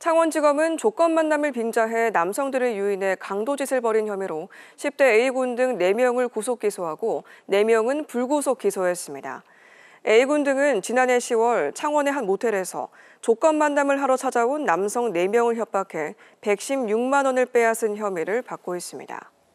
창원지검은 조건 만남을 빙자해 남성들을 유인해 강도짓을 벌인 혐의로 10대 A군 등 4명을 구속 기소하고 4명은 불구속 기소했습니다. A군 등은 지난해 10월 창원의 한 모텔에서 조건 만남을 하러 찾아온 남성 4명을 협박해 116만 원을 빼앗은 혐의를 받고 있습니다.